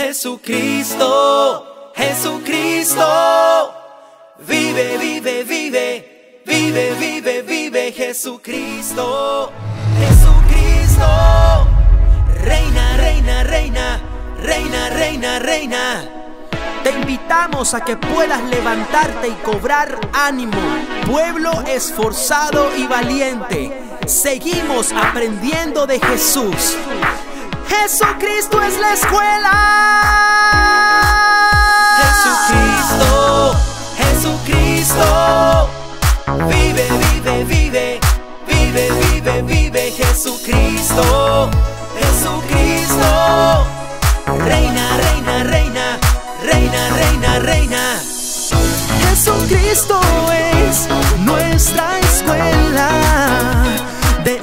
Jesucristo, Jesucristo, vive, vive, vive, vive, vive, vive Jesucristo, Jesucristo, reina, reina, reina, reina, reina, reina. Te invitamos a que puedas levantarte y cobrar ánimo, pueblo esforzado y valiente. Seguimos aprendiendo de Jesús. Jesucristo es la escuela. Jesucristo, Jesucristo. Vive, vive, vive, vive, vive, vive Jesucristo. Jesucristo. Reina, reina, reina, reina, reina, reina. Jesucristo es nuestra escuela. De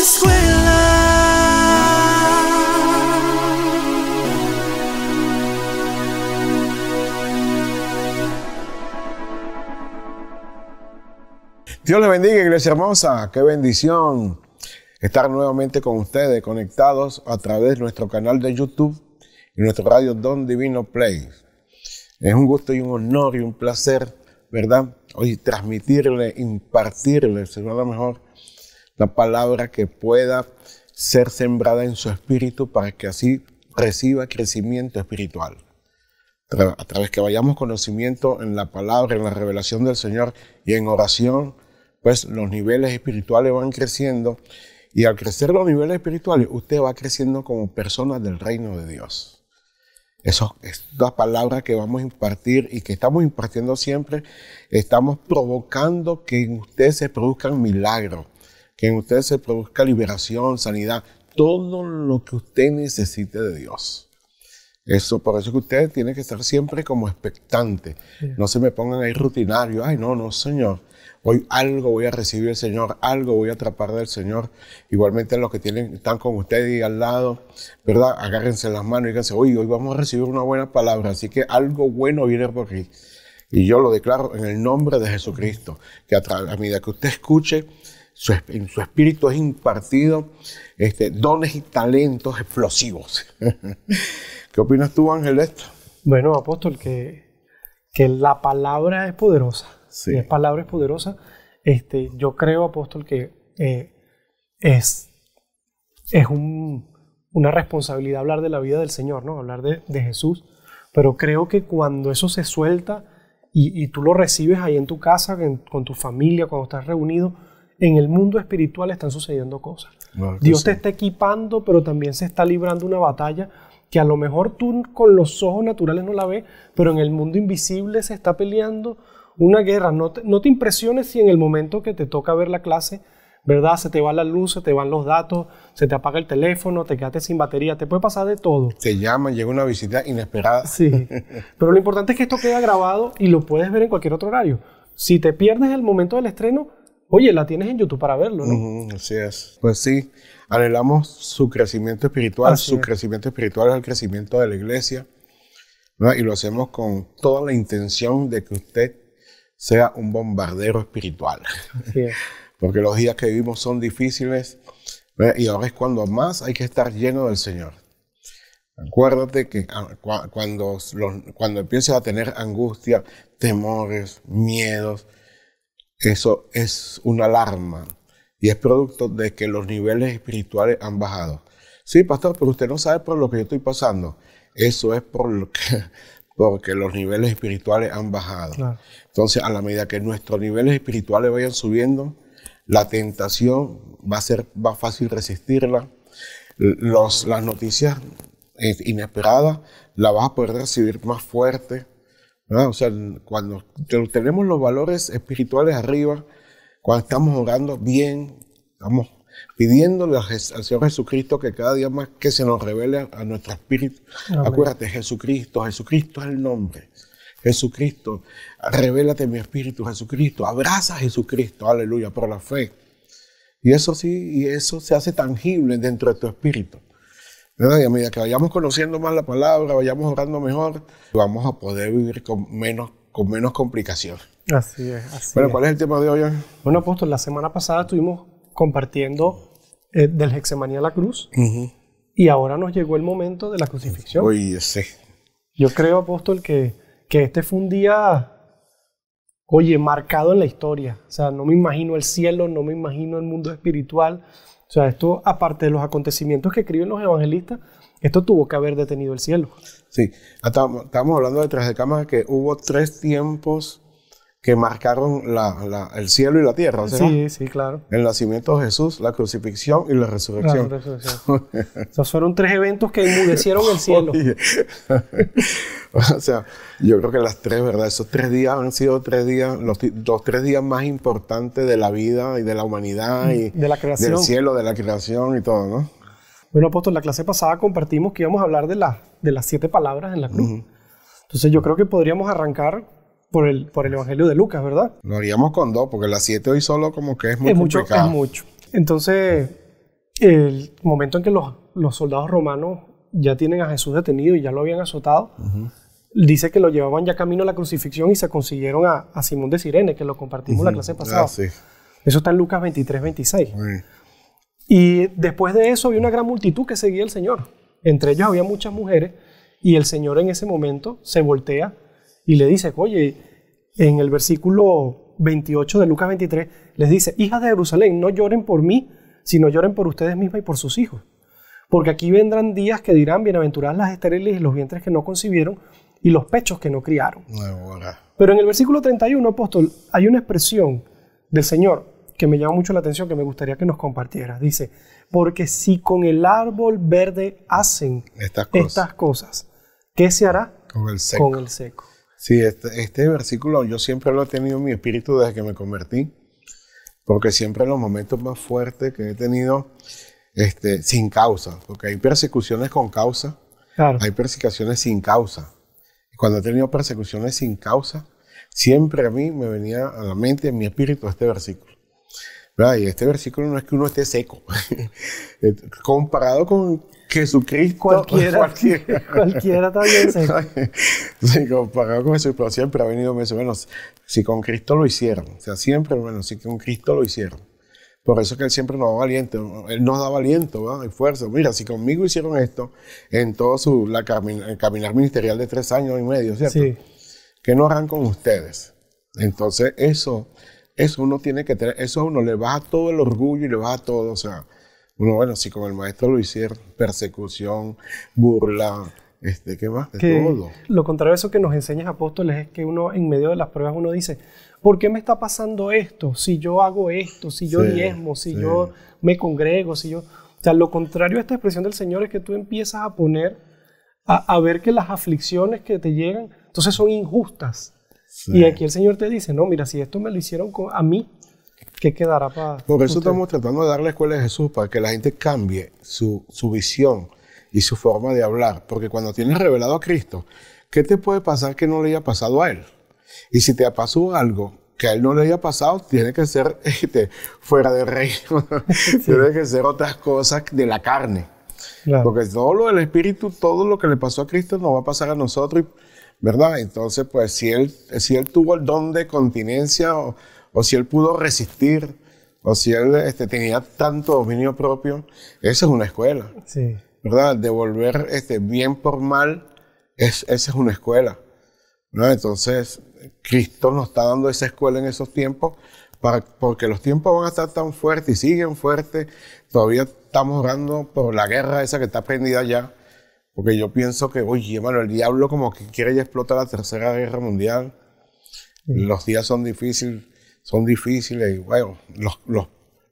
escuela. Dios les bendiga, iglesia hermosa. Qué bendición estar nuevamente con ustedes, conectados a través de nuestro canal de YouTube y nuestro radio Don Divino Play. Es un gusto y un honor y un placer, ¿verdad? Hoy transmitirle, impartirle, será lo mejor, la palabra que pueda ser sembrada en su espíritu para que así reciba crecimiento espiritual. A través que vayamos conocimiento en la palabra, en la revelación del Señor y en oración, pues los niveles espirituales van creciendo y al crecer los niveles espirituales usted va creciendo como persona del reino de Dios. Eso es la palabra que vamos a impartir y que estamos impartiendo siempre. Estamos provocando que en usted se produzcan milagros que en usted se produzca liberación, sanidad, todo lo que usted necesite de Dios. Eso, por eso que usted tiene que estar siempre como expectante. No se me pongan ahí rutinario. Ay, no, no, Señor. Hoy algo voy a recibir del Señor, algo voy a atrapar del Señor. Igualmente los que tienen, están con usted y al lado, ¿verdad? Agárrense las manos y díganse, hoy vamos a recibir una buena palabra, así que algo bueno viene por aquí. Y yo lo declaro en el nombre de Jesucristo, que a, a medida que usted escuche, su, en su espíritu es impartido este, dones y talentos explosivos. ¿Qué opinas tú, Ángel, esto? Bueno, apóstol, que, que la palabra es poderosa. Sí. La palabra es poderosa. Este, yo creo, apóstol, que eh, es, es una responsabilidad hablar de la vida del Señor, ¿no? hablar de, de Jesús. Pero creo que cuando eso se suelta y, tú lo recibes ahí en tu casa, con tu familia, cuando estás reunido, en el mundo espiritual están sucediendo cosas. Dios te está equipando, pero también se está librando una batalla que a lo mejor tú con los ojos naturales no la ves, pero en el mundo invisible se está peleando una guerra. No te, impresiones si en el momento que te toca ver la clase, ¿verdad? Se te va la luz, se te van los datos, se te apaga el teléfono, te quedaste sin batería, te puede pasar de todo. Te llaman, llega una visita inesperada. Sí, pero lo importante es que esto queda grabado y lo puedes ver en cualquier otro horario. Si te pierdes el momento del estreno, Oye, la tienes en YouTube para verlo, ¿no? así es. Pues sí, anhelamos su crecimiento espiritual. su crecimiento espiritual es el crecimiento de la iglesia. Y lo hacemos con toda la intención de que usted sea un bombardero espiritual. Porque los días que vivimos son difíciles y ahora es cuando más hay que estar lleno del Señor. Acuérdate que ah, cuando, cuando empieces a tener angustia, temores, miedos, eso es una alarma y es producto de que los niveles espirituales han bajado. Sí, pastor, pero usted no sabe por lo que yo estoy pasando. Eso es por lo que, porque los niveles espirituales han bajado. Entonces, a la medida que nuestros niveles espirituales vayan subiendo, la tentación va a ser más fácil resistirla. las noticias eh, inesperadas las vas a poder recibir más fuerte. O sea, cuando tenemos los valores espirituales arriba, cuando estamos orando bien, estamos pidiéndole al Señor Jesucristo que cada día más que se nos revele a nuestro espíritu. Acuérdate, Jesucristo, Jesucristo es el nombre. Jesucristo, revélate mi espíritu, Jesucristo, abraza a Jesucristo, aleluya, por la fe. Y eso sí, y eso se hace tangible dentro de tu espíritu. Y a medida que vayamos conociendo más la palabra, vayamos orando mejor, vamos a poder vivir con menos, con menos complicación. Así es. Así bueno, ¿cuál es el tema de hoy? Bueno, apóstol, la semana pasada estuvimos compartiendo eh, del Hexemanía a la cruz y ahora nos llegó el momento de la crucifixión. Oye, sí. Yo creo, apóstol, que, que este fue un día, oye, marcado en la historia. O sea, no me imagino el cielo, no me imagino el mundo espiritual o sea, esto, aparte de los acontecimientos que escriben los evangelistas, esto tuvo que haber detenido el cielo. Sí, estábamos hablando detrás de cámara que hubo tres tiempos que marcaron el cielo y la tierra. ¿no? Sí, sí, claro. El nacimiento de Jesús, la crucifixión y la resurrección. La resurrección. Esos fueron tres eventos que enmudecieron el cielo. o sea, yo creo que las tres, ¿verdad? Esos tres días han sido tres días, los, tres días más importantes de la vida y de la humanidad y mm, de la creación. del cielo, de la creación y todo, ¿no? Bueno, apóstol, la clase pasada compartimos que íbamos a hablar de, las siete palabras en la cruz. Entonces yo creo que podríamos arrancar por el, por el Evangelio de Lucas, ¿verdad? Lo haríamos con dos, porque las siete hoy solo como que es muy es Mucho, es mucho. Entonces, el momento en que los, soldados romanos ya tienen a Jesús detenido y ya lo habían azotado, dice que lo llevaban ya camino a la crucifixión y se consiguieron a, Simón de Sirene, que lo compartimos la clase ah, pasada. Eso está en Lucas 23, 26. Y después de eso había una gran multitud que seguía al Señor. Entre ellos había muchas mujeres y el Señor en ese momento se voltea y le dice, oye, en el versículo 28 de Lucas 23, les dice, hijas de Jerusalén, no lloren por mí, sino lloren por ustedes mismas y por sus hijos. Porque aquí vendrán días que dirán, bienaventuradas las estériles y los vientres que no concibieron y los pechos que no criaron. Pero en el versículo 31, apóstol, hay una expresión del Señor que me llama mucho la atención, que me gustaría que nos compartiera. Dice, porque si con el árbol verde hacen estas cosas, estas cosas ¿qué se hará? Con Con el seco. Sí, este, este, versículo yo siempre lo he tenido en mi espíritu desde que me convertí, porque siempre en los momentos más fuertes que he tenido, este, sin causa, porque hay persecuciones con causa, hay persecuciones sin causa. Cuando he tenido persecuciones sin causa, siempre a mí me venía a la mente, en mi espíritu, este versículo. Y este versículo no es que uno esté seco. Comparado con Jesucristo. Pues, cualquiera. Cualquiera, cualquiera también Sí, comparado con siempre ha venido, me dice, bueno, si con Cristo lo hicieron, o sea, siempre, bueno, si con Cristo lo hicieron. Por eso que Él siempre nos da valiente. Él nos da aliento ¿verdad? Mira, si conmigo hicieron esto en todo su la caminar ministerial de tres años y medio, ¿cierto? Sí. Que no harán con ustedes? Entonces, eso, eso uno tiene que tener, eso uno le baja todo el orgullo y le a todo, o sea, bueno, si con el maestro lo hicieron, persecución, burla, este, ¿qué más? De todo. Lo contrario a eso que nos enseñas, apóstoles, es que uno en medio de las pruebas uno dice, ¿por qué me está pasando esto? Si yo hago esto, si yo diezmo, si yo me congrego, si yo... O sea, lo contrario a esta expresión del Señor es que tú empiezas a poner, a, ver que las aflicciones que te llegan, entonces son injustas. Y aquí el Señor te dice, no, mira, si esto me lo hicieron a mí, ¿Qué quedará para.? Por eso estamos tratando de darle la escuela a Jesús para que la gente cambie su, su visión y su forma de hablar. Porque cuando tienes revelado a Cristo, ¿qué te puede pasar que no le haya pasado a Él? Y si te pasó algo que a Él no le haya pasado, tiene que ser este, fuera del reino, tiene que ser otras cosas de la carne. Porque todo lo del Espíritu, todo lo que le pasó a Cristo nos va a pasar a nosotros, ¿verdad? Entonces, pues si Él, si él tuvo el don de continencia o, o si él pudo resistir, o si él este, tenía tanto dominio propio. Esa es una escuela. ¿Verdad? Devolver este, bien por mal, es, esa es una escuela. ¿no? Entonces, Cristo nos está dando esa escuela en esos tiempos, porque los tiempos van a estar tan fuertes y siguen fuertes. Todavía estamos orando por la guerra esa que está prendida ya. Porque yo pienso que, oye, hermano, el diablo como que quiere ya explotar la tercera guerra mundial. Los días son difíciles son difíciles y bueno, los, los,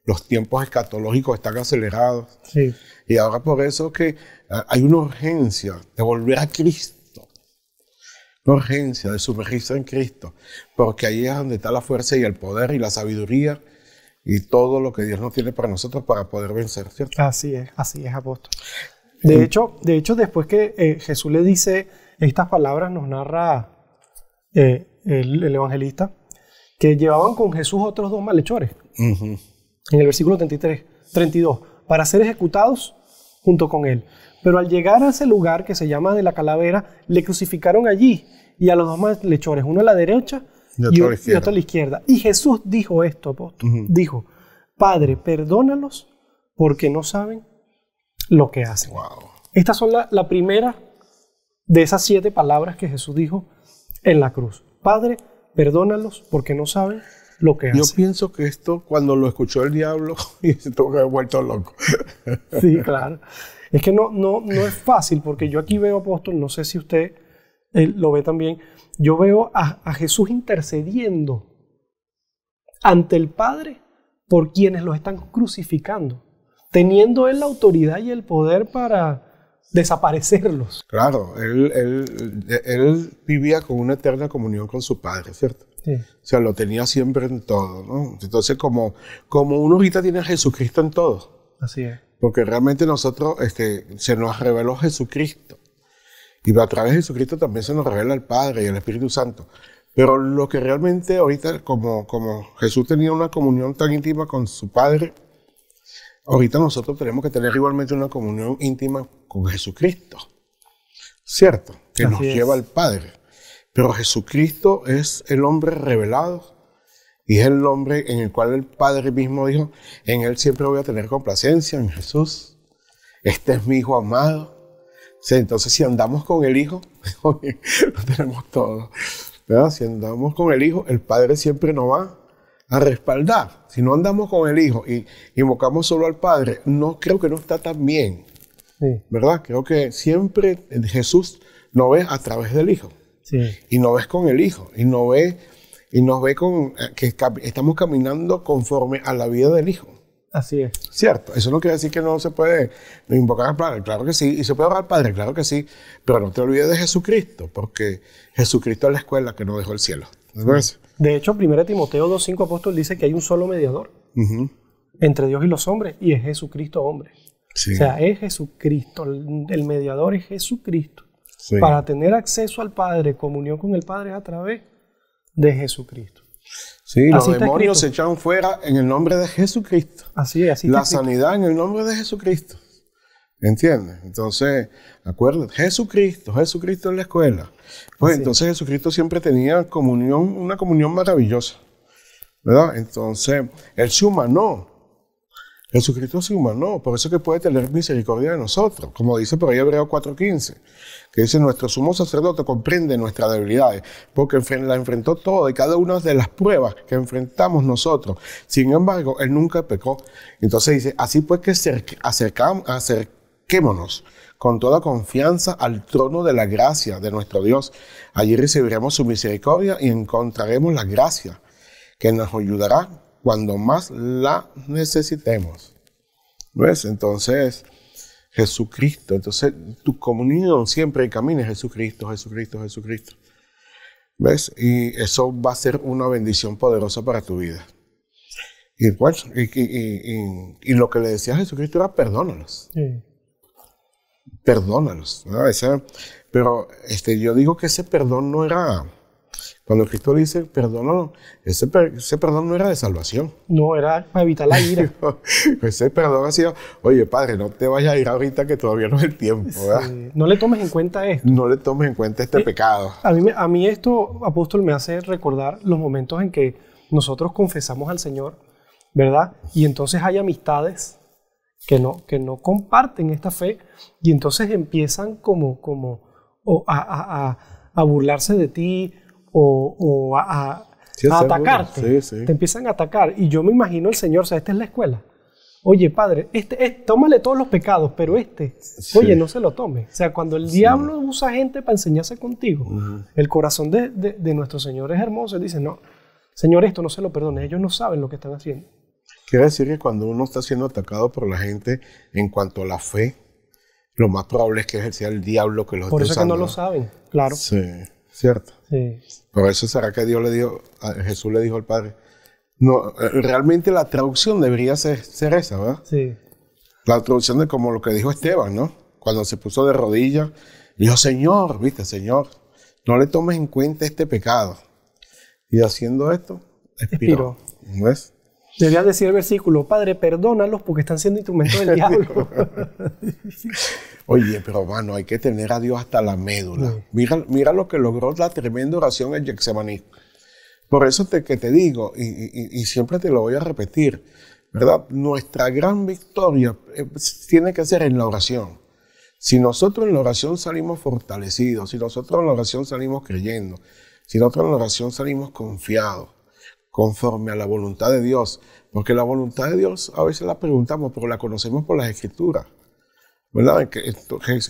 los tiempos escatológicos están acelerados. Sí. Y ahora por eso que ah, hay una urgencia de volver a Cristo, una urgencia de sumergirse en Cristo, porque ahí es donde está la fuerza y el poder y la sabiduría y todo lo que Dios nos tiene para nosotros para poder vencer, ¿cierto? Así es, así es, apóstol. De, mm. hecho, de hecho, después que eh, Jesús le dice estas palabras, nos narra eh, el evangelista, que llevaban con Jesús otros dos malhechores. En el versículo 33, 32, para ser ejecutados junto con él. Pero al llegar a ese lugar que se llama de la calavera, le crucificaron allí y a los dos malhechores, uno a la derecha y otro, a, la izquierda. Y Jesús dijo esto, apóstol, dijo, Padre, perdónalos porque no saben lo que hacen. Estas son la, primera de esas siete palabras que Jesús dijo en la cruz. Padre, perdónalos porque no saben lo que Yo pienso que esto, cuando lo escuchó el diablo, se tuvo que haber vuelto loco. sí, claro. Es que no, no, no es fácil, porque yo aquí veo, apóstol, no sé si usted eh, lo ve también, yo veo a, Jesús intercediendo ante el Padre por quienes lo están crucificando, teniendo él la autoridad y el poder para desaparecerlos. Claro, él, él, él vivía con una eterna comunión con su padre, ¿cierto? Sí. O sea, lo tenía siempre en todo, ¿no? Entonces, como, como uno ahorita tiene a Jesucristo en todo. Así es. Porque realmente nosotros, este, se nos reveló Jesucristo. Y a través de Jesucristo también se nos revela el Padre y el Espíritu Santo. Pero lo que realmente ahorita, como, como Jesús tenía una comunión tan íntima con su Padre, ahorita nosotros tenemos que tener igualmente una comunión íntima con Jesucristo, ¿cierto? Que nos lleva al Padre. Pero Jesucristo es el hombre revelado y es el hombre en el cual el Padre mismo dijo, en él siempre voy a tener complacencia, en Jesús. Este es mi Hijo amado. entonces, si andamos con el Hijo, lo tenemos todo. Si andamos con el Hijo, el Padre siempre nos va a respaldar. Si no andamos con el Hijo y invocamos solo al Padre, no creo que no está tan bien. ¿Verdad? Creo que siempre Jesús no ve a través del Hijo. Y no ves con el Hijo. Y no ve, y nos ve con eh, que estamos caminando conforme a la vida del Hijo. Así es. Cierto. Eso no quiere decir que no se puede invocar al Padre. Claro que sí. Y se puede orar al Padre. Claro que sí. Pero no te olvides de Jesucristo. Porque Jesucristo es la escuela que nos dejó el cielo. ¿No de hecho, 1 Timoteo 2.5 apóstol dice que hay un solo mediador entre Dios y los hombres y es Jesucristo hombre. O sea, es Jesucristo, el mediador es Jesucristo. Para tener acceso al Padre, comunión con el Padre a través de Jesucristo. Sí, los demonios se echaron fuera en el nombre de Jesucristo. Así es, así La sanidad en el nombre de Jesucristo. ¿Entiendes? Entonces, acuérdate, Jesucristo, Jesucristo en la escuela. Pues entonces Jesucristo siempre tenía comunión, una comunión maravillosa. ¿Verdad? Entonces, Él se humanó. Jesucristo se humanó, por eso que puede tener misericordia de nosotros, como dice por ahí Hebreo 4.15, que dice, nuestro sumo sacerdote comprende nuestras debilidades, porque la enfrentó todo y cada una de las pruebas que enfrentamos nosotros. Sin embargo, Él nunca pecó. Entonces dice, así pues que acercamos, acercamos Quémonos con toda confianza al trono de la gracia de nuestro Dios. Allí recibiremos su misericordia y encontraremos la gracia que nos ayudará cuando más la necesitemos. ¿Ves? Entonces, Jesucristo. Entonces, tu comunión siempre camina Jesucristo, Jesucristo, Jesucristo. ¿Ves? Y eso va a ser una bendición poderosa para tu vida. Y, bueno pues, y, lo que le decía a Jesucristo era perdónanos, perdónanos. pero este, yo digo que ese perdón no era, cuando Cristo dice perdón, ese, perdón no era de salvación. No, era para evitar la ira. ese perdón ha sido, oye padre, no te vayas a ir ahorita que todavía no es el tiempo. No le tomes en cuenta esto. No le tomes en cuenta este eh, pecado. A mí, a mí esto, apóstol, me hace recordar los momentos en que nosotros confesamos al Señor, ¿verdad? Y entonces hay amistades que no, que no comparten esta fe y entonces empiezan como, como a, burlarse de ti o, a, atacarte. Te empiezan a atacar. Y yo me imagino el Señor, o sea, esta es la escuela. Oye, padre, este, es tómale todos los pecados, pero este, oye, no se lo tome. O sea, cuando el diablo usa gente para enseñarse contigo, el corazón de, de, nuestro Señor es hermoso. Él dice, no, Señor, esto no se lo perdone. Ellos no saben lo que están haciendo. Quiere decir que cuando uno está siendo atacado por la gente en cuanto a la fe, lo más probable es que sea el diablo que lo esté Por eso que no lo saben, claro. Sí, cierto. Sí. Por eso será que Dios le dijo, Jesús le dijo al Padre, no, eh, realmente la traducción debería ser, esa, ¿verdad? Sí. La traducción de como lo que dijo Esteban, ¿no? Cuando se puso de rodillas, dijo, Señor, viste, Señor, no le tomes en cuenta este pecado. Y haciendo esto, expiró. expiró. ¿Ves? Debías decir el versículo, Padre, perdónalos porque están siendo instrumentos del diablo. Oye, pero hermano, hay que tener a Dios hasta la médula. Mm. Mira, mira lo que logró la tremenda oración en Yexemaní. Por eso te, que te digo, y, y siempre te lo voy a repetir, ¿verdad? Nuestra gran victoria eh, tiene que ser en la oración. Si nosotros en la oración salimos fortalecidos, si nosotros en la oración salimos creyendo, si nosotros en la oración salimos confiados, conforme a la voluntad de Dios. Porque la voluntad de Dios a veces la preguntamos, pero la conocemos por las escrituras. ¿Verdad? Que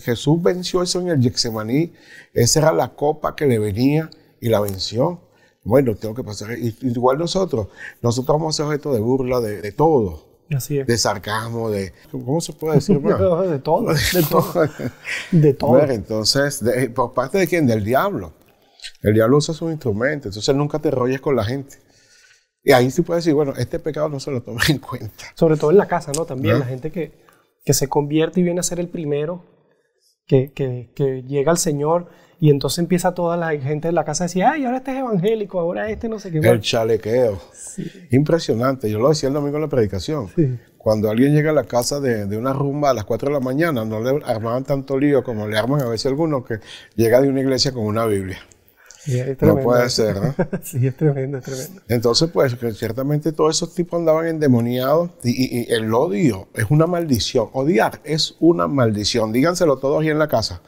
Jesús venció eso en el Yexemaní Esa era la copa que le venía y la venció. Bueno, tengo que pasar. Igual nosotros. Nosotros vamos a ser objeto de burla de, todo. De sarcasmo, de. ¿Cómo se puede decir? de todo. De todo. entonces, ¿por parte de quién? Del diablo. El diablo usa sus instrumentos Entonces, nunca te rolles con la gente. Y ahí sí puede decir, bueno, este pecado no se lo toma en cuenta. Sobre todo en la casa, ¿no? También la gente que, que, se convierte y viene a ser el primero, que, llega al Señor y entonces empieza toda la gente de la casa a decir, ay, ahora este es evangélico, ahora este no sé qué. El chalequeo. Impresionante. Yo lo decía el domingo en la predicación. Cuando alguien llega a la casa de, una rumba a las 4 de la mañana, no le armaban tanto lío como le arman a veces algunos que llega de una iglesia con una Biblia. No puede ser, ¿no? sí, es tremendo, es tremendo. Entonces, pues, que ciertamente todos esos tipos andaban endemoniados y, el odio es una maldición. Odiar es una maldición. Díganselo todos ahí en la casa.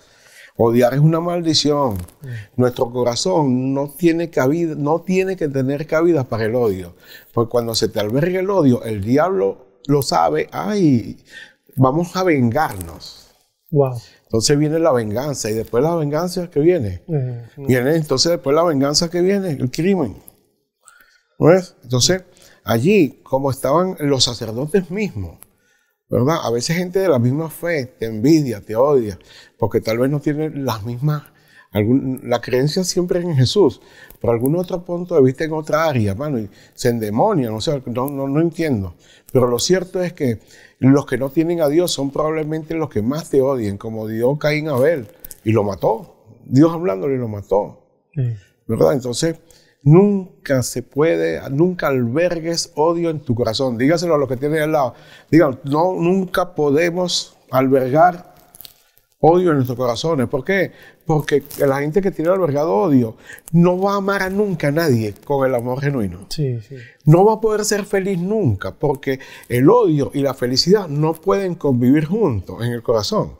Odiar es una maldición. Mm. Nuestro corazón no tiene cabida, no tiene que tener cabida para el odio. Porque cuando se te alberga el odio, el diablo lo sabe, ay, vamos a vengarnos. Wow. Entonces viene la venganza y después la venganza que viene. viene entonces después la venganza que viene, el crimen. Entonces, allí, como estaban los sacerdotes mismos, ¿verdad? A veces gente de la misma fe te envidia, te odia, porque tal vez no tiene las mismas la creencia siempre es en Jesús, pero algún otro punto de vista en otra área, hermano, y se endemonian, no, no, entiendo. Pero lo cierto es que los que no tienen a Dios son probablemente los que más te odien, como dio Caín a Abel, y lo mató. Dios hablándole lo mató. ¿Verdad? Entonces, nunca se puede, nunca albergues odio en tu corazón. Dígaselo a los que tienen al lado. Digan, no, nunca podemos albergar odio en nuestros corazones. ¿Por qué? Porque la gente que tiene albergado odio no va a amar a nunca a nadie con el amor genuino. Sí, sí. No va a poder ser feliz nunca porque el odio y la felicidad no pueden convivir juntos en el corazón.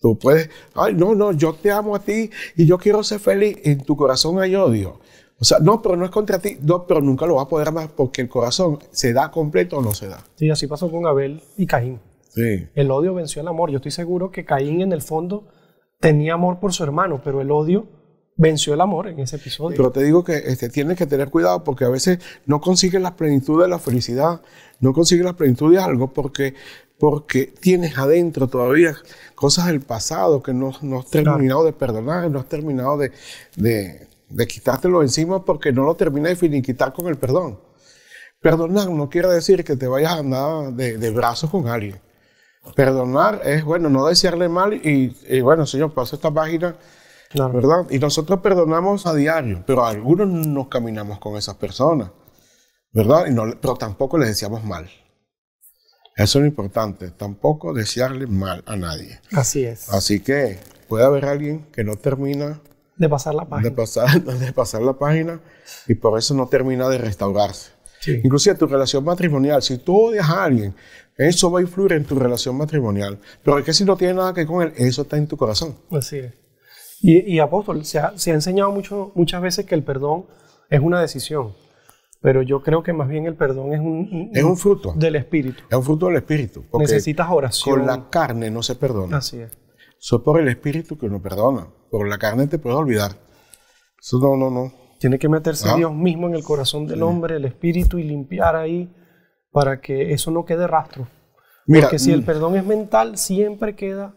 Tú puedes, ay, no, no, yo te amo a ti y yo quiero ser feliz. En tu corazón hay odio. O sea, no, pero no es contra ti, no, pero nunca lo va a poder amar porque el corazón se da completo o no se da. Sí, así pasó con Abel y Caín. El odio venció el amor. Yo estoy seguro que Caín en el fondo tenía amor por su hermano, pero el odio venció el amor en ese episodio. Pero te digo que este, tienes que tener cuidado porque a veces no consigues la plenitud de la felicidad, no consigues la plenitud de algo porque, porque tienes adentro todavía cosas del pasado que no, has terminado de perdonar, no has terminado de, de, quitártelo encima porque no lo terminas de finiquitar con el perdón. Perdonar no quiere decir que te vayas a andar de brazos con alguien. Perdonar es, bueno, no desearle mal y, bueno, Señor, paso esta página, ¿verdad? Y nosotros perdonamos a diario, pero algunos no caminamos con esas personas, ¿verdad? Y no, pero tampoco les deseamos mal. Eso es lo importante, tampoco desearle mal a nadie. Así es. Así que puede haber alguien que no termina de pasar la página. De pasar, la página y por eso no termina de restaurarse. Inclusive tu relación matrimonial, si tú odias a alguien, eso va a influir en tu relación matrimonial. Pero es que si no tiene nada que ver con él, eso está en tu corazón. Así es. Y, apóstol, se ha, enseñado mucho, muchas veces que el perdón es una decisión. Pero yo creo que más bien el perdón es un, es un fruto del espíritu. Es un fruto del espíritu. Necesitas oración. Con la carne no se perdona. Así es. Eso por el espíritu que uno perdona. Por la carne te puedes olvidar. Eso no, no, no. Tiene que meterse ¿Ah? Dios mismo en el corazón del hombre, el espíritu y limpiar ahí para que eso no quede rastro. Porque si el mm. perdón es mental, siempre queda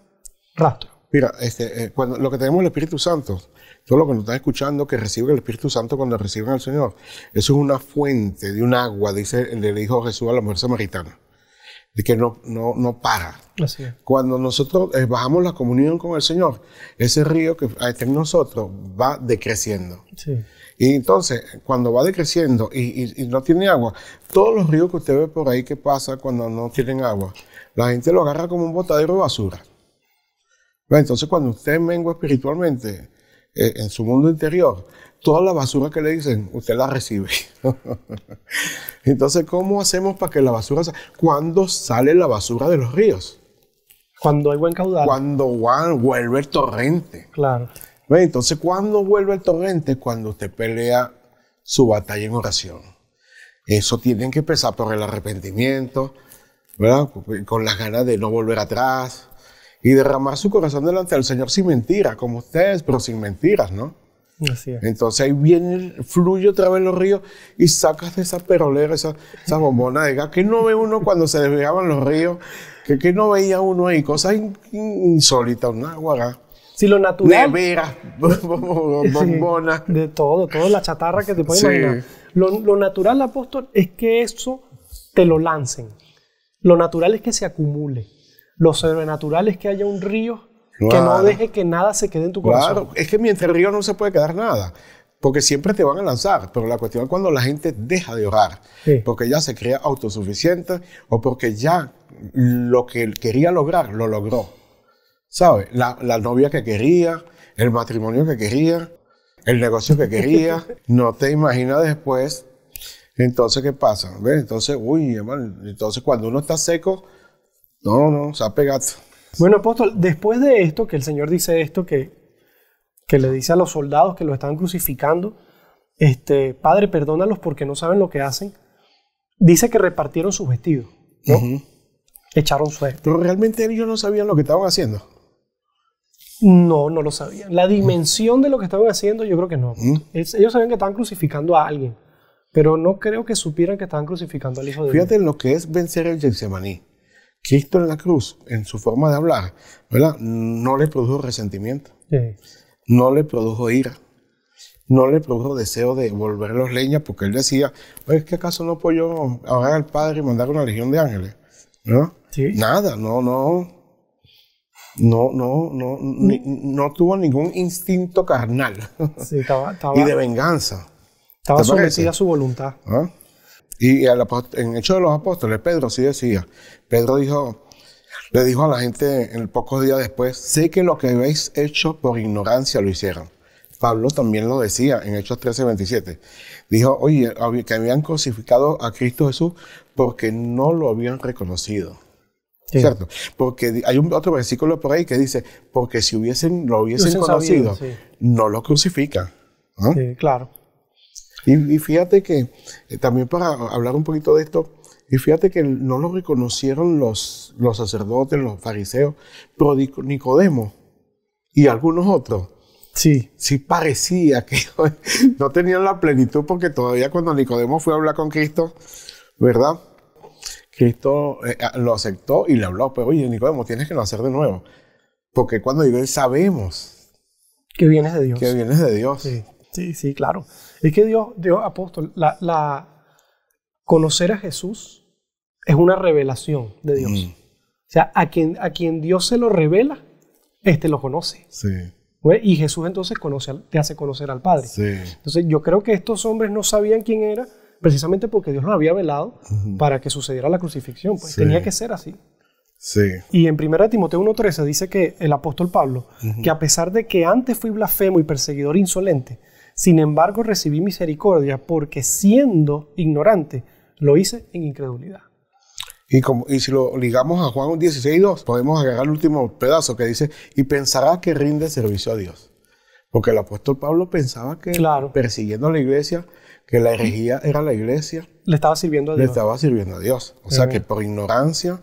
rastro. Mira, este, eh, cuando, lo que tenemos el Espíritu Santo, todo lo que nos está escuchando que reciben el Espíritu Santo cuando reciben al Señor, eso es una fuente de un agua, dice, le dijo Jesús a la mujer samaritana, de que no, no, no para. Cuando nosotros eh, bajamos la comunión con el Señor, ese río que está en nosotros va decreciendo. Sí. Y entonces, cuando va decreciendo y, no tiene agua, todos los ríos que usted ve por ahí que pasa cuando no tienen agua, la gente lo agarra como un botadero de basura. Entonces, cuando usted mengua espiritualmente, eh, en su mundo interior, toda la basura que le dicen, usted la recibe. Entonces, ¿cómo hacemos para que la basura salga? ¿Cuándo sale la basura de los ríos? Cuando hay buen caudal. Cuando vuelve el torrente. Claro. Entonces, ¿cuándo vuelve el torrente? Cuando usted pelea su batalla en oración. Eso tienen que empezar por el arrepentimiento, ¿verdad? Con las ganas de no volver atrás y derramar su corazón delante del Señor sin mentiras, como ustedes, pero sin mentiras, ¿no? Así es. Entonces ahí viene, fluye otra vez los ríos y sacas de esa perolera, esa, bombona de que no ve uno cuando se desviaban los ríos, que, no veía uno ahí, cosas insólita insólitas, una ¿no? Si lo natural. Neveras, bombonas. de todo, toda la chatarra que te puedes Lo, natural, apóstol, es que eso te lo lancen. Lo natural es que se acumule. Lo sobrenatural es que haya un río que no deje que nada se quede en tu corazón. Claro, es que mientras el río no se puede quedar nada porque siempre te van a lanzar, pero la cuestión es cuando la gente deja de orar, porque ya se crea autosuficiente o porque ya lo que quería lograr lo logró. ¿Sabes? La, novia que quería, el matrimonio que quería, el negocio que quería. no te imaginas después. Entonces, ¿qué pasa? Entonces, uy, hermano, entonces cuando uno está seco, no, no, se ha pegado. Bueno, apóstol, después de esto, que el Señor dice esto, que, que le dice a los soldados que lo están crucificando, este, Padre, perdónalos porque no saben lo que hacen, dice que repartieron sus vestidos, ¿no? Echaron suerte. Pero realmente ellos no sabían lo que estaban haciendo. No, no lo sabían. La dimensión de lo que estaban haciendo, yo creo que no. ellos sabían que estaban crucificando a alguien, pero no creo que supieran que estaban crucificando al Hijo de Dios. Fíjate en lo que es vencer el Getsemaní. Cristo en la cruz, en su forma de hablar, ¿verdad? No le produjo resentimiento. No le produjo ira. No le produjo deseo de los leñas. porque él decía, es que acaso no puedo yo orar al Padre y mandar una legión de ángeles, ¿no? Nada, no, no, no, no, no, no tuvo ningún instinto carnal. y de venganza. Estaba sometida a su voluntad. ¿Ah? Y en Hechos de los Apóstoles, Pedro sí decía, Pedro dijo, le dijo a la gente en pocos días después, sé que lo que habéis hecho por ignorancia lo hicieron. Pablo también lo decía en Hechos 13, 27. Dijo, oye, que habían crucificado a Cristo Jesús porque no lo habían reconocido. ¿Cierto? Porque hay un, otro versículo por ahí que dice, porque si hubiesen, lo hubiesen conocido, no lo crucifican. Sí, claro. Y, fíjate que, eh, también para hablar un poquito de esto, y fíjate que no lo reconocieron los, los sacerdotes, los fariseos, pero Nicodemo y algunos otros. Sí. Sí parecía que no tenían la plenitud porque todavía cuando Nicodemo fue a hablar con Cristo, ¿verdad? Cristo eh, ah, lo aceptó y le habló, Pero, pues, oye, Nicodemo, tienes que hacer de nuevo. Porque cuando digo sabemos. Que vienes de Dios. Que vienes de Dios. Sí, sí, claro. Es que Dios, Dios apóstol, la, conocer a Jesús es una revelación de Dios. Mm. O sea, a quien, a quien Dios se lo revela, este lo conoce. Sí. Y Jesús entonces te hace conocer al Padre. Sí. Entonces yo creo que estos hombres no sabían quién era, precisamente porque Dios lo había velado para que sucediera la crucifixión, pues tenía que ser así. Sí. Y en 1 Timoteo 1.13 dice que el apóstol Pablo, que a pesar de que antes fui blasfemo y perseguidor insolente, sin embargo recibí misericordia porque siendo ignorante lo hice en incredulidad. Y, como, y si lo ligamos a Juan 16.2, podemos agarrar el último pedazo que dice, y pensará que rinde servicio a Dios. Porque el apóstol Pablo pensaba que persiguiendo a la iglesia que la herejía era la iglesia. Le estaba sirviendo a Dios. Le estaba sirviendo a Dios. O sea que por ignorancia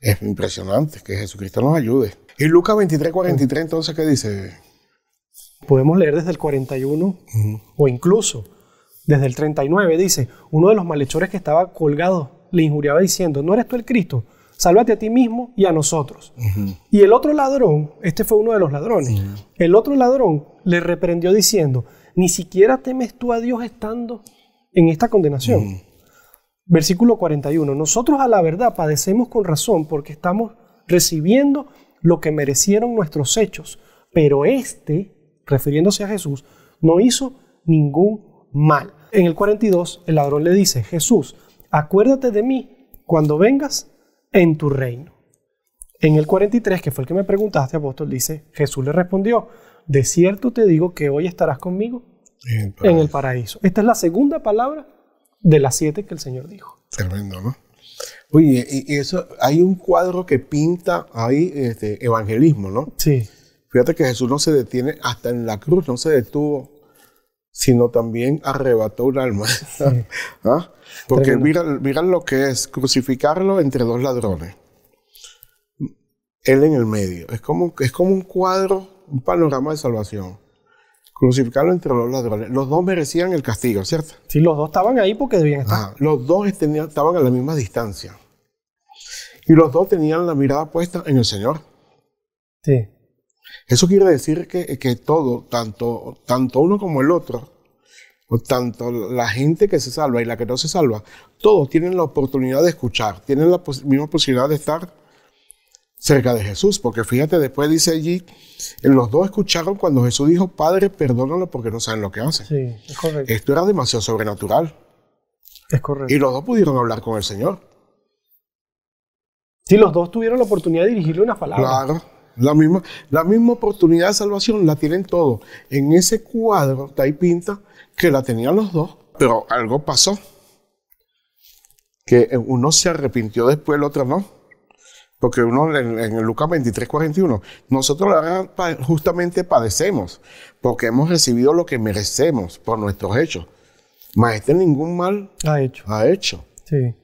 es impresionante que Jesucristo nos ayude. Y Lucas 23, 43, entonces, ¿qué dice? Podemos leer desde el 41 o incluso desde el 39. Dice, uno de los malhechores que estaba colgado le injuriaba diciendo, ¿no eres tú el Cristo? Sálvate a ti mismo y a nosotros. Y el otro ladrón, este fue uno de los ladrones, el otro ladrón le reprendió diciendo, ni siquiera temes tú a Dios estando en esta condenación. Mm. Versículo 41. Nosotros a la verdad padecemos con razón porque estamos recibiendo lo que merecieron nuestros hechos, pero este, refiriéndose a Jesús, no hizo ningún mal. En el 42, el ladrón le dice, Jesús, acuérdate de mí cuando vengas en tu reino. En el 43, que fue el que me preguntaste, apóstol, dice, Jesús le respondió, de cierto te digo que hoy estarás conmigo en el paraíso. Esta es la segunda palabra de las siete que el Señor dijo. Tremendo, ¿no? Oye, y eso, hay un cuadro que pinta ahí este, evangelismo, ¿no? Sí. Fíjate que Jesús no se detiene hasta en la cruz, no se detuvo, sino también arrebató un alma. ¿Ah? ¿Ah? Porque mira, mira, lo que es crucificarlo entre dos ladrones. Él en el medio. Es como, es como un cuadro un panorama de salvación. Crucificarlo entre los ladrones. Los dos merecían el castigo, ¿cierto? Sí, los dos estaban ahí porque debían estar. los dos estaban a la misma distancia. Y los dos tenían la mirada puesta en el Señor. Sí. Eso quiere decir que, que todo, tanto, tanto uno como el otro, o tanto, la gente que se salva y la que no se salva, todos tienen la oportunidad de escuchar, tienen la misma posibilidad de estar cerca de Jesús, porque fíjate, después dice allí, los dos escucharon cuando Jesús dijo, Padre, perdónalo porque no saben lo que hacen. Sí, es correcto. Esto era demasiado sobrenatural. Es correcto. Y los dos pudieron hablar con el Señor. Sí, los dos tuvieron la oportunidad de dirigirle unas palabras. Claro, la misma, la misma oportunidad de salvación la tienen todos. En ese cuadro, está ahí pinta que la tenían los dos, pero algo pasó. Que uno se arrepintió después, el otro no. Porque uno en, Lucas 23, 41, nosotros justamente padecemos, porque hemos recibido lo que merecemos por nuestros hechos. Mas ningún mal ha hecho. Ha hecho. Sí.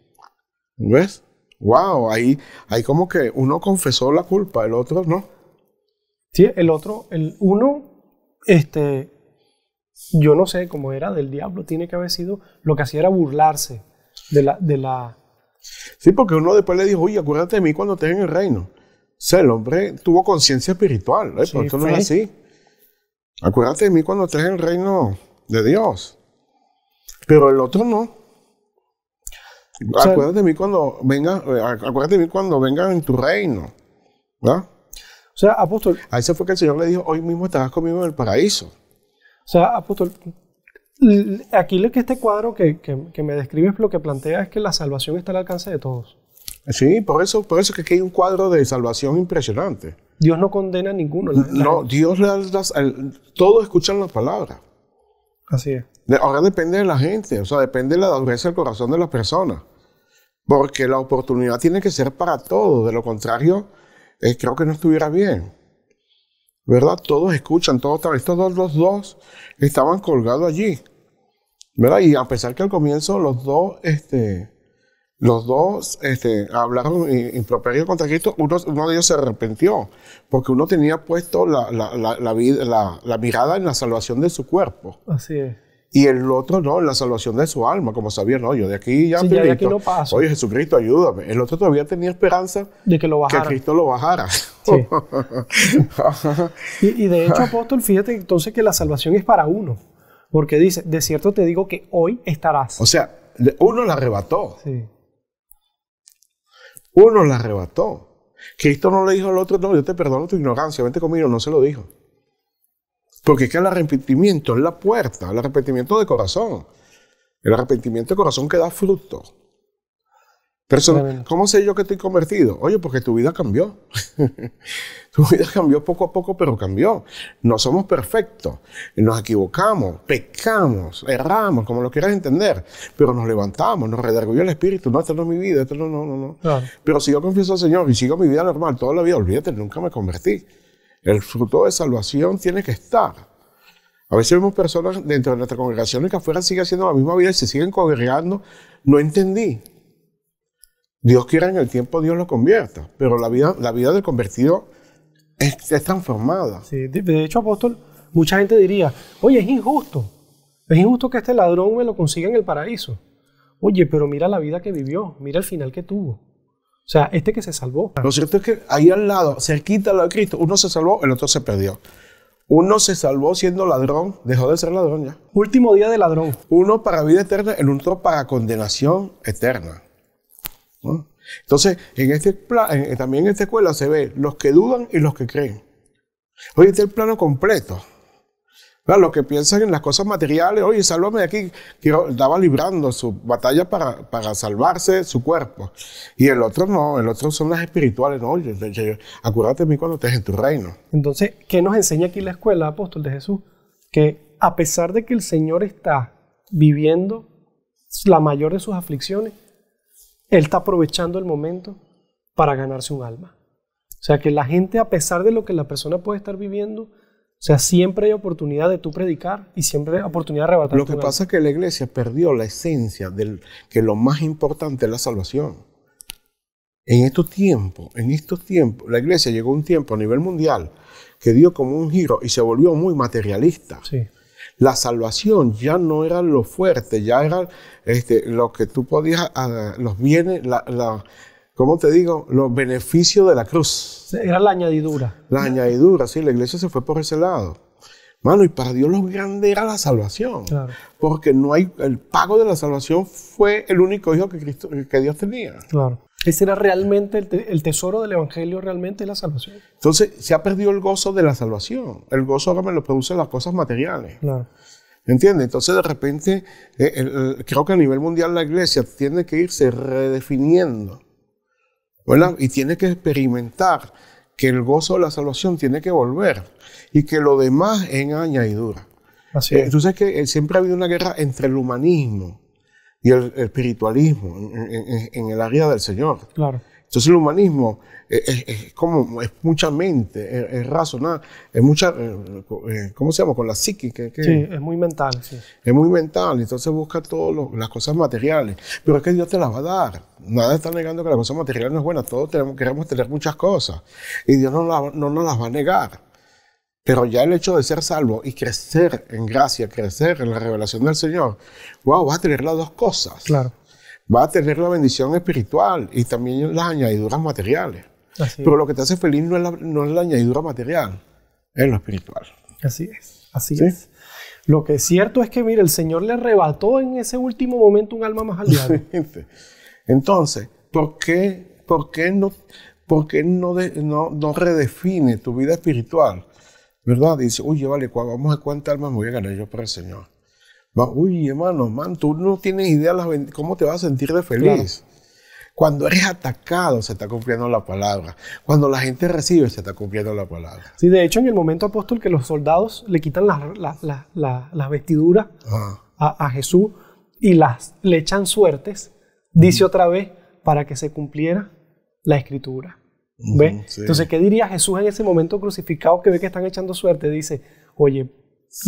¿Ves? Wow, ahí, como que uno confesó la culpa, el otro no. Sí, el otro, el uno, este, yo no sé cómo era del diablo, tiene que haber sido, lo que hacía era burlarse de la, de la, Sí, porque uno después le dijo, oye, acuérdate de mí cuando estés en el reino. O sea, el hombre tuvo conciencia espiritual, ¿eh? pero esto no es así. Acuérdate de mí cuando estés en el reino de Dios. Pero el otro no. acuérdate de mí cuando venga, acuérdate de mí cuando vengan en tu reino. O sea, apóstol. A eso fue que el Señor le dijo, hoy mismo estarás conmigo en el paraíso. O sea, apóstol, Aquí lo que este cuadro que, que, me describes lo que plantea es que la salvación está al alcance de todos. Sí, por eso, por eso que aquí hay un cuadro de salvación impresionante. Dios no condena a ninguno. no, Dios le da todos escuchan la palabra. Así es. Ahora depende de la gente, o sea, depende de la dureza del corazón de las personas. Porque la oportunidad tiene que ser para todos, de lo contrario, eh, creo que no estuviera bien. ¿Verdad? Todos escuchan, todos, estos los dos estaban colgados allí. Y a pesar que al comienzo los dos, este, los dos este, hablaron improperio contra Cristo, uno, uno, de ellos se arrepintió, porque uno tenía puesto la, la, la, mirada en la salvación de su cuerpo. Así es. Y el otro no, en la salvación de su alma, como sabía, no, yo de aquí ya, sí, no Oye, Jesucristo, ayúdame. El otro todavía tenía esperanza de que, lo que Cristo lo bajara. Sí. y de hecho, apóstol, fíjate entonces que la salvación es para uno. Porque dice, de cierto te digo que hoy estarás. O sea, uno la arrebató. Sí. Uno la arrebató. Cristo no le dijo al otro, no, yo te perdono tu ignorancia, vente conmigo, no se lo dijo. Porque es que el arrepentimiento es la puerta, el arrepentimiento de corazón. El arrepentimiento de corazón que da fruto. ¿Cómo sé yo que estoy convertido? Oye, porque tu vida cambió. tu vida cambió poco a poco, pero cambió. No somos perfectos. Nos equivocamos, pecamos, erramos, como lo quieras entender. Pero nos levantamos, nos redarguyó el espíritu. No, esta no es mi vida, esto no, no, no. Pero si yo confieso al Señor y sigo mi vida normal toda la vida, olvídate, nunca me convertí. El fruto de salvación tiene que estar. A veces vemos personas dentro de nuestra congregación y que afuera siguen haciendo la misma vida y se siguen congregando. No entendí. Dios quiera en el tiempo, Dios lo convierta, pero la vida, la vida del convertido es, transformada. de hecho, apóstol, mucha gente diría, oye, es injusto, es injusto que este ladrón me lo consiga en el paraíso. Oye, pero mira la vida que vivió, mira el final que tuvo. O sea, este que se salvó. Lo cierto es que ahí al lado, cerquita al lado de Cristo, uno se salvó, el otro se perdió. Uno se salvó siendo ladrón, dejó de ser ladrón ya. Último día de ladrón. Uno para vida eterna, el otro para condenación eterna. Entonces, en este eh, también en esta escuela se ve los que dudan y los que creen. Oye, este es el plano completo. Los que piensan en las cosas materiales, oye, sálvame de aquí, Quiero, estaba librando su batalla para, salvarse su cuerpo. Y el otro no, el otro son las espirituales, no, oye, acuérdate de mí cuando estés en tu reino. Entonces, ¿qué nos enseña aquí la escuela, apóstol de Jesús? Que a pesar de que el Señor está viviendo la mayor de sus aflicciones, él está aprovechando el momento para ganarse un alma. O sea que la gente, a pesar de lo que la persona puede estar viviendo, o sea, siempre hay oportunidad de tú predicar y siempre hay oportunidad de arrebatar. Lo que pasa es que la iglesia perdió la esencia de que lo más importante es la salvación. En estos tiempos, en estos tiempos, la iglesia llegó a un tiempo a nivel mundial que dio como un giro y se volvió muy materialista. Sí. La salvación ya no era lo fuerte, ya era este, lo que tú podías, ah, los bienes, la, la, ¿cómo te digo? Los beneficios de la cruz. Era la añadidura. La añadidura, sí, la iglesia se fue por ese lado. Mano, y para Dios lo grande era la salvación. Porque no hay, el pago de la salvación fue el único hijo que, Cristo, que Dios tenía. Claro. Ese era realmente el, tesoro del Evangelio, realmente la salvación. Entonces, se ha perdido el gozo de la salvación. El gozo ahora me lo producen las cosas materiales. Claro. ¿Entiendes? Entonces, de repente, eh, creo que a nivel mundial la iglesia tiene que irse redefiniendo. ¿verdad? Y tiene que experimentar que el gozo de la salvación tiene que volver y que lo demás es en añadidura. Así eh, es. Entonces, que eh, siempre ha habido una guerra entre el humanismo y el, espiritualismo en, el área del Señor. Entonces el humanismo es, como, es mucha mente, es, razonar, es mucha, eh, eh, ¿cómo se llama? Con la psíquica. sí, es muy mental. Es muy mental, entonces busca todas las cosas materiales. Pero es que Dios te las va a dar. Nada está negando que la cosa material no es buena, todos queremos tener muchas cosas. Y Dios no, no nos las va a negar. Pero ya el hecho de ser salvo y crecer en gracia, crecer en la revelación del Señor, wow, vas a tener las dos cosas. Claro. Vas a tener la bendición espiritual y también las añadiduras materiales. Pero lo que te hace feliz no es, la, no añadidura material, es lo espiritual. Así es, así es. Lo que es cierto es que, mira, el Señor le arrebató en ese último momento un alma más diablo. Entonces, ¿por qué, por qué no, por no, no redefine tu vida espiritual? ¿verdad? Dice, oye, vale, vamos a cuántas almas voy a ganar yo para el Señor. Uy, hermano, man, tú no tienes idea las cómo te vas a sentir de feliz. Cuando eres atacado, se está cumpliendo la palabra. Cuando la gente recibe, se está cumpliendo la palabra. Sí, de hecho, en el momento apóstol que los soldados le quitan las la, la, vestiduras a, Jesús y las, le echan suertes, dice otra vez, para que se cumpliera la escritura. Entonces, ¿qué diría Jesús en ese momento crucificado que ve que están echando suerte? Dice, oye,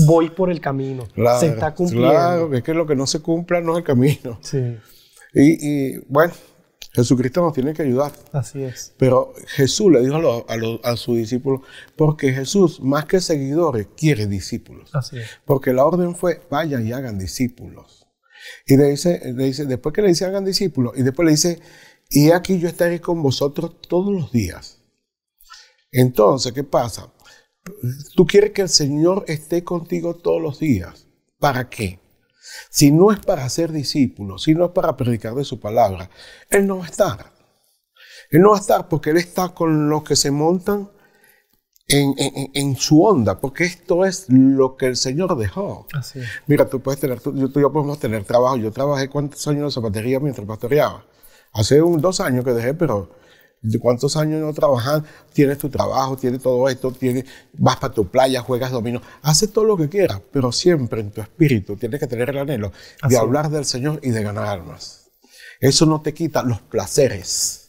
voy por el camino. se está cumpliendo. Claro, es que lo que no se cumpla no es el camino. Sí. Y, bueno, Jesucristo nos tiene que ayudar. Así es. Pero Jesús le dijo a, a sus discípulos, porque Jesús, más que seguidores, quiere discípulos. Así es. Porque la orden fue, vayan y hagan discípulos. Y le dice, le dice, después que le dice hagan discípulos, y después le dice, y aquí yo estaré con vosotros todos los días. Entonces, ¿qué pasa? Tú quieres que el Señor esté contigo todos los días. ¿Para qué? Si no es para ser discípulo, si no es para predicar de su palabra, Él no va a estar. Él no va a estar porque Él está con los que se montan en, su onda, porque esto es lo que el Señor dejó. Mira, tú puedes tener, yo, yo podemos tener trabajo. Yo trabajé cuántos años en zapatería mientras pastoreaba. Hace un, dos años que dejé, pero ¿de cuántos años no trabajan? Tienes tu trabajo, tienes todo esto, tienes, vas para tu playa, juegas dominó, haces todo lo que quieras, pero siempre en tu espíritu tienes que tener el anhelo de hablar del Señor y de ganar armas. Eso no te quita los placeres.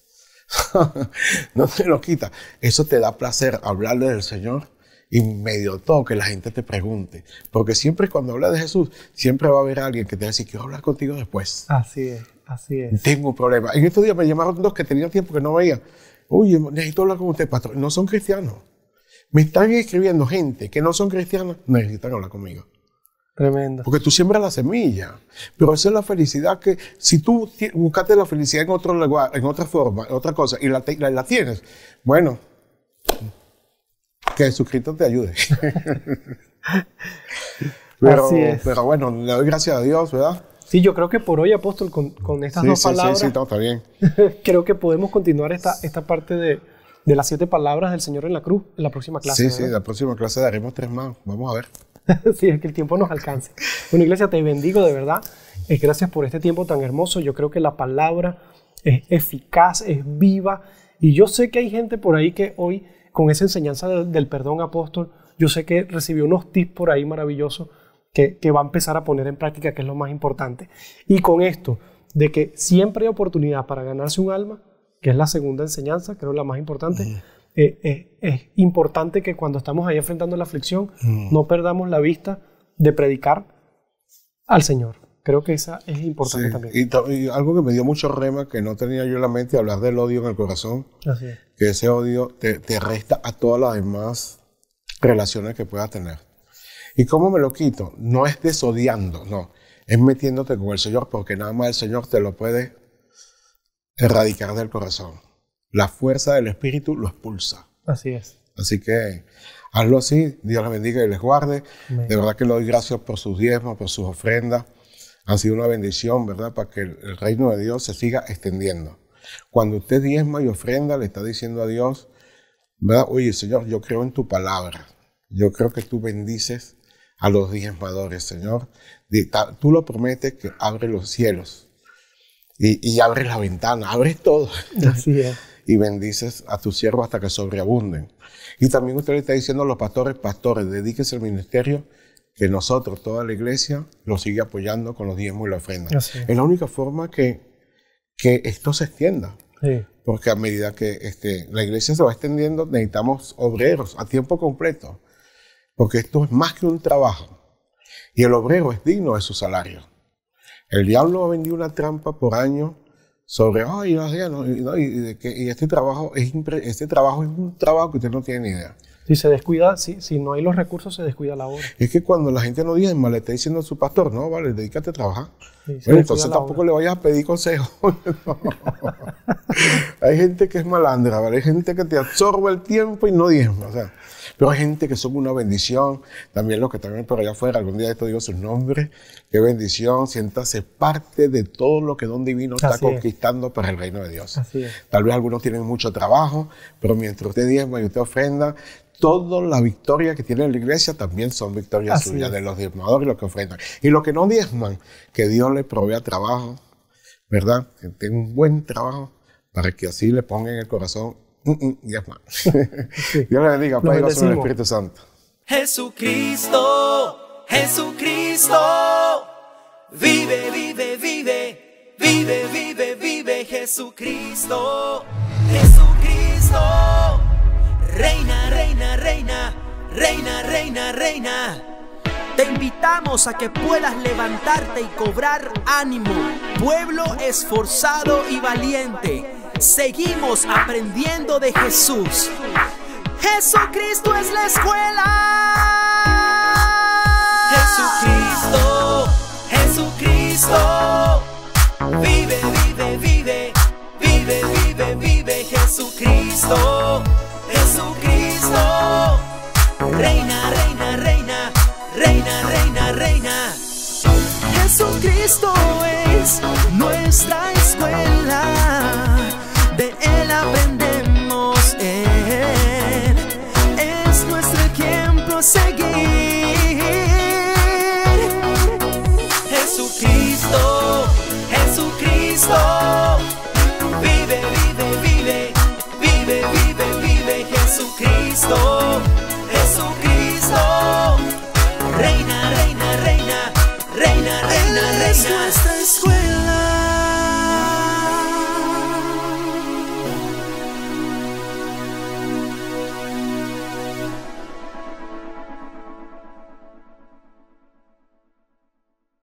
no te lo quita. Eso te da placer hablarle del Señor y medio todo que la gente te pregunte. Porque siempre cuando hablas de Jesús, siempre va a haber alguien que te va a decir, quiero hablar contigo después. Así es, así es. Tengo un problema. En estos días me llamaron dos que tenían tiempo que no veía. Oye, necesito hablar con usted, pastor. No son cristianos. Me están escribiendo gente que no son cristianos, necesitan hablar conmigo. Tremendo. Porque tú siembras la semilla. Pero esa es la felicidad que, si tú buscaste la felicidad en otro lugar, en otra forma, en otra cosa, y la tienes, bueno, que Jesucristo te ayude. pero, bueno, le doy gracias a Dios, ¿verdad? Sí, yo creo que por hoy, apóstol, con, estas dos palabras. Sí, sí, está bien. creo que podemos continuar esta, esta parte de, las siete palabras del Señor en la cruz en la próxima clase. Sí, sí, sí, la próxima clase daremos tres más. Vamos a ver. sí, es que el tiempo nos alcance. Bueno, iglesia, te bendigo de verdad. Eh, gracias por este tiempo tan hermoso. Yo creo que la palabra es eficaz, es viva. Y yo sé que hay gente por ahí que hoy con esa enseñanza del, perdón apóstol, yo sé que recibió unos tips por ahí maravillosos que, va a empezar a poner en práctica, que es lo más importante. Y con esto, de que siempre hay oportunidad para ganarse un alma, que es la segunda enseñanza, creo la más importante, eh, eh, es importante que cuando estamos ahí enfrentando la aflicción, no perdamos la vista de predicar al Señor. Creo que esa es importante también. Y, algo que me dio mucho rema, que no tenía yo en la mente, hablar del odio en el corazón. Que ese odio te, resta a todas las demás relaciones que puedas tener. ¿Y cómo me lo quito? No es desodiando, no. Es metiéndote con el Señor, porque nada más el Señor te lo puede erradicar del corazón. La fuerza del Espíritu lo expulsa. Así es. Así que hazlo así. Dios les bendiga y les guarde. De verdad que le doy gracias por sus diezmos, por sus ofrendas ha sido una bendición, ¿verdad? Para que el reino de Dios se siga extendiendo. Cuando usted diezma y ofrenda, le está diciendo a Dios, ¿verdad? Oye, Señor, yo creo en tu palabra. Yo creo que tú bendices a los diezmadores, Señor. Tú lo prometes que abre los cielos y, y abres la ventana, abres todo. Así es. y bendices a tus siervos hasta que sobreabunden. Y también usted le está diciendo a los pastores, pastores, dedíquese al ministerio que nosotros, toda la iglesia, lo sigue apoyando con los diezmos y la ofrenda. Es. la única forma que, que esto se extienda. Porque a medida que este, la iglesia se va extendiendo, necesitamos obreros a tiempo completo. Porque esto es más que un trabajo. Y el obrero es digno de su salario. El diablo ha vendido una trampa por año sobre, ay, y, este, trabajo es, este trabajo es un trabajo que usted no tiene ni idea. Si se descuida, si, si no hay los recursos, se descuida la obra. Es que cuando la gente no mal le está diciendo a su pastor, no, vale, dedícate a trabajar bueno, entonces tampoco le vayas a pedir consejo hay gente que es malandra, ¿vale? hay gente que te absorbe el tiempo y no diezma. pero hay gente que son una bendición. También los que también por allá afuera, algún día esto digo sus nombres. Qué bendición. Siéntase parte de todo lo que Don Divino está conquistando para el reino de Dios. Tal vez algunos tienen mucho trabajo, pero mientras usted diezma y usted ofrenda, toda la victoria que tiene la iglesia también son victorias suyas, de los diezmadores y los que ofrendan. Y los que no diezman, que Dios le provea trabajo, ¿verdad? Que tenga un buen trabajo para que así le ponga en el corazón. Mm, mm, y Dios le bendiga, Padre, el Espíritu Santo. Jesucristo, Jesucristo, vive, vive, vive, vive, vive, vive, Jesucristo, Jesucristo, reina, reina, reina, reina, reina, reina. Te invitamos a que puedas levantarte y cobrar ánimo. Pueblo esforzado y valiente. Seguimos aprendiendo de Jesús. Jesucristo es la escuela. Jesucristo, Jesucristo. Vive, vive, vive, vive, vive, vive Jesucristo. Jesucristo, reina, reina reina, reina. Jesucristo es nuestra escuela.